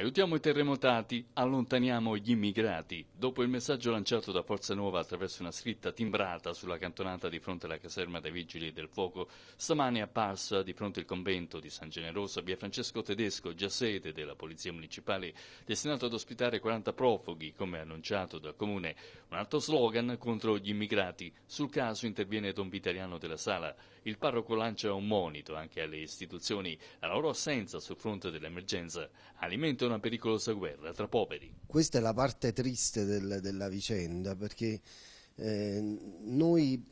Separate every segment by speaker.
Speaker 1: Aiutiamo i terremotati, allontaniamo gli immigrati. Dopo il messaggio lanciato da Forza Nuova attraverso una scritta timbrata sulla cantonata di fronte alla caserma dei Vigili del Fuoco, stamane è apparsa di fronte al convento di San Generoso via Francesco Tedesco, già sede della Polizia Municipale, destinato ad ospitare 40 profughi, come annunciato dal Comune, un altro slogan contro gli immigrati. Sul caso interviene Don Vitaliano della Sala. Il parroco lancia un monito anche alle istituzioni, la loro assenza sul fronte dell'emergenza. Alimentano una pericolosa guerra tra poveri.
Speaker 2: Questa è la parte triste del, della vicenda perché eh, noi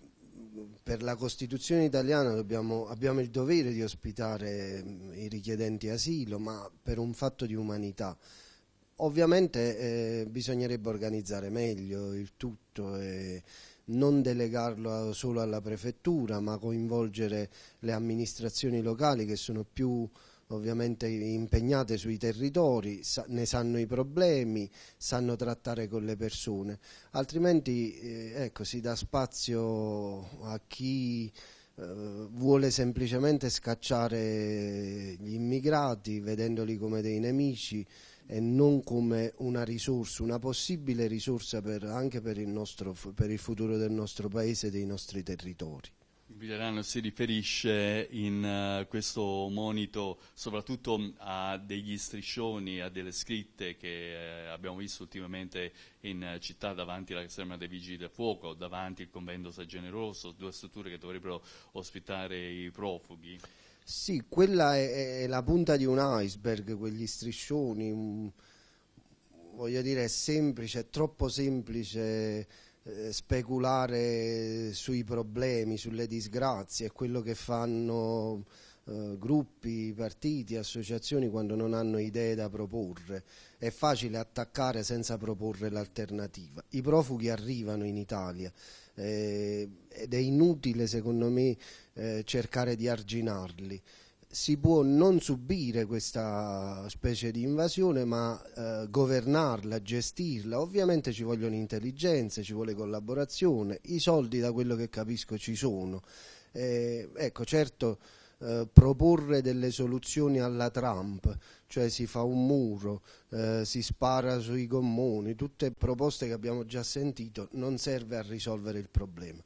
Speaker 2: per la Costituzione italiana dobbiamo, abbiamo il dovere di ospitare mm, i richiedenti asilo, ma per un fatto di umanità. Ovviamente eh, bisognerebbe organizzare meglio il tutto e non delegarlo solo alla prefettura, ma coinvolgere le amministrazioni locali che sono più ovviamente impegnate sui territori, sa ne sanno i problemi, sanno trattare con le persone, altrimenti eh, ecco, si dà spazio a chi eh, vuole semplicemente scacciare gli immigrati vedendoli come dei nemici e non come una risorsa, una possibile risorsa per, anche per il, nostro, per il futuro del nostro paese e dei nostri territori.
Speaker 1: Villarano si riferisce in uh, questo monito soprattutto a degli striscioni, a delle scritte che eh, abbiamo visto ultimamente in uh, città davanti alla caserma dei Vigili del Fuoco, davanti al convento San Generoso, due strutture che dovrebbero ospitare i profughi.
Speaker 2: Sì, quella è, è la punta di un iceberg, quegli striscioni, um, voglio dire è semplice, è troppo semplice eh, speculare sui problemi, sulle disgrazie, è quello che fanno eh, gruppi, partiti, associazioni quando non hanno idee da proporre. È facile attaccare senza proporre l'alternativa. I profughi arrivano in Italia eh, ed è inutile secondo me eh, cercare di arginarli si può non subire questa specie di invasione, ma eh, governarla, gestirla. Ovviamente ci vogliono intelligenze, ci vuole collaborazione, i soldi da quello che capisco ci sono. Eh, ecco, certo, eh, proporre delle soluzioni alla Trump, cioè si fa un muro, eh, si spara sui gommoni, tutte proposte che abbiamo già sentito, non serve a risolvere il problema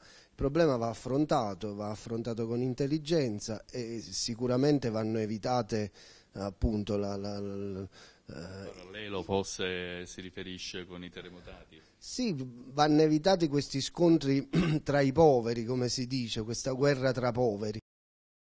Speaker 2: problema va affrontato, va affrontato con intelligenza e sicuramente vanno evitate appunto la, la, la
Speaker 1: Parallelo eh, forse si riferisce con i terremotati.
Speaker 2: Sì, vanno evitati questi scontri tra i poveri, come si dice, questa guerra tra poveri.